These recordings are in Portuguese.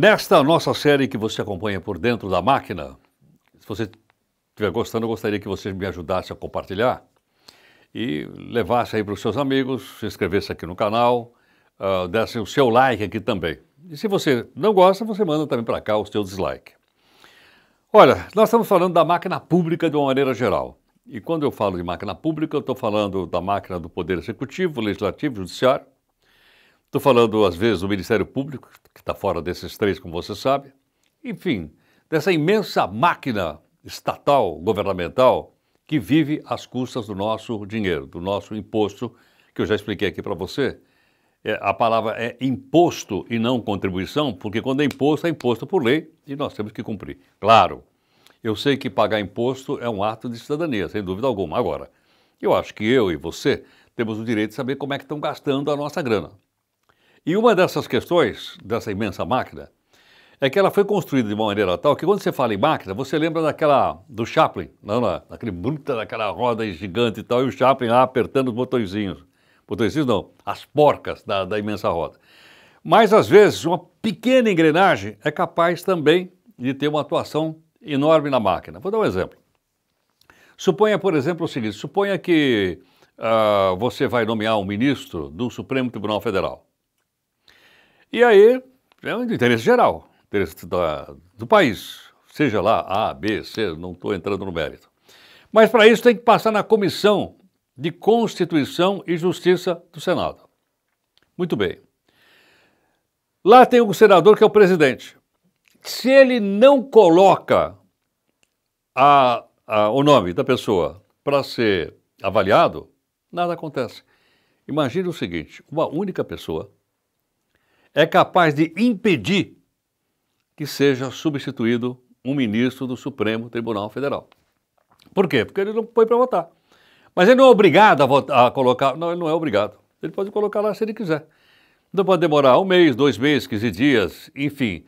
Nesta nossa série que você acompanha por dentro da máquina, se você estiver gostando, eu gostaria que você me ajudasse a compartilhar e levasse aí para os seus amigos, se inscrevesse aqui no canal, uh, desse o seu like aqui também. E se você não gosta, você manda também para cá o seu dislike. Olha, nós estamos falando da máquina pública de uma maneira geral. E quando eu falo de máquina pública, eu estou falando da máquina do Poder Executivo, Legislativo, Judiciário, Estou falando, às vezes, do Ministério Público, que está fora desses três, como você sabe. Enfim, dessa imensa máquina estatal, governamental, que vive às custas do nosso dinheiro, do nosso imposto, que eu já expliquei aqui para você. É, a palavra é imposto e não contribuição, porque quando é imposto, é imposto por lei e nós temos que cumprir. Claro, eu sei que pagar imposto é um ato de cidadania, sem dúvida alguma. Agora, eu acho que eu e você temos o direito de saber como é que estão gastando a nossa grana. E uma dessas questões, dessa imensa máquina, é que ela foi construída de uma maneira tal que quando você fala em máquina, você lembra daquela do Chaplin, não, não, aquele bruta, daquela roda gigante e tal, e o Chaplin lá apertando os botõezinhos. Botõezinhos não, as porcas da, da imensa roda. Mas às vezes uma pequena engrenagem é capaz também de ter uma atuação enorme na máquina. Vou dar um exemplo. Suponha, por exemplo, o seguinte: suponha que uh, você vai nomear um ministro do Supremo Tribunal Federal. E aí é um interesse geral, interesse da, do país, seja lá A, B, C, não estou entrando no mérito. Mas para isso tem que passar na Comissão de Constituição e Justiça do Senado. Muito bem. Lá tem um senador que é o presidente. Se ele não coloca a, a, o nome da pessoa para ser avaliado, nada acontece. Imagine o seguinte: uma única pessoa é capaz de impedir que seja substituído um ministro do Supremo Tribunal Federal. Por quê? Porque ele não foi para votar. Mas ele não é obrigado a, votar, a colocar. Não, ele não é obrigado. Ele pode colocar lá se ele quiser. Então pode demorar um mês, dois meses, 15 dias, enfim.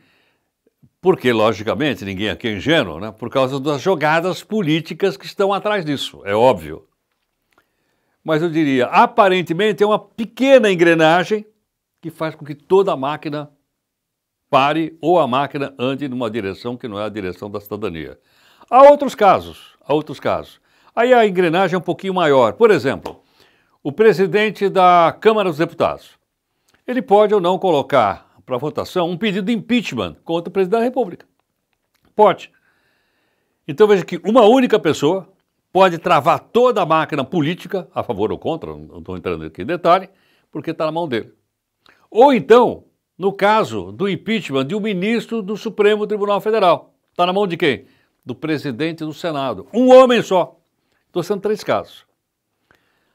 Porque, logicamente, ninguém aqui é ingênuo, né? Por causa das jogadas políticas que estão atrás disso, é óbvio. Mas eu diria, aparentemente é uma pequena engrenagem que faz com que toda a máquina pare ou a máquina ande numa direção que não é a direção da cidadania. Há outros casos, há outros casos. Aí a engrenagem é um pouquinho maior. Por exemplo, o presidente da Câmara dos Deputados, ele pode ou não colocar para votação um pedido de impeachment contra o presidente da República. Pode. Então veja que uma única pessoa pode travar toda a máquina política, a favor ou contra, não estou entrando aqui em detalhe, porque está na mão dele. Ou então, no caso do impeachment de um ministro do Supremo Tribunal Federal. Está na mão de quem? Do presidente do Senado. Um homem só. Estou sendo três casos.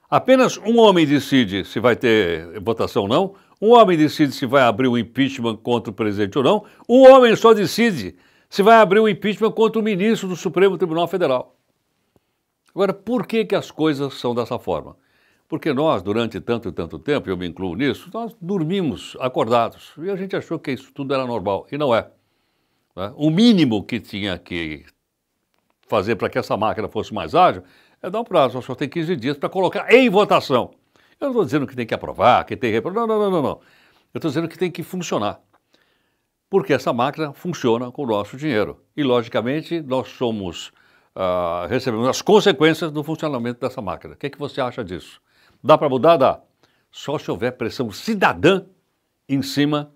Apenas um homem decide se vai ter votação ou não, um homem decide se vai abrir um impeachment contra o presidente ou não, um homem só decide se vai abrir um impeachment contra o ministro do Supremo Tribunal Federal. Agora, por que, que as coisas são dessa forma? Porque nós, durante tanto e tanto tempo, eu me incluo nisso, nós dormimos acordados. E a gente achou que isso tudo era normal. E não é. Né? O mínimo que tinha que fazer para que essa máquina fosse mais ágil é dar um prazo. Só tem 15 dias para colocar em votação. Eu não estou dizendo que tem que aprovar, que tem que reprovar. Não, não, não, não. Eu estou dizendo que tem que funcionar. Porque essa máquina funciona com o nosso dinheiro. E, logicamente, nós somos. Uh, recebemos as consequências do funcionamento dessa máquina. O que, é que você acha disso? Dá para mudar? Dá. Só se houver pressão cidadã em cima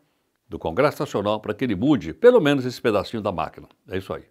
do Congresso Nacional para que ele mude pelo menos esse pedacinho da máquina. É isso aí.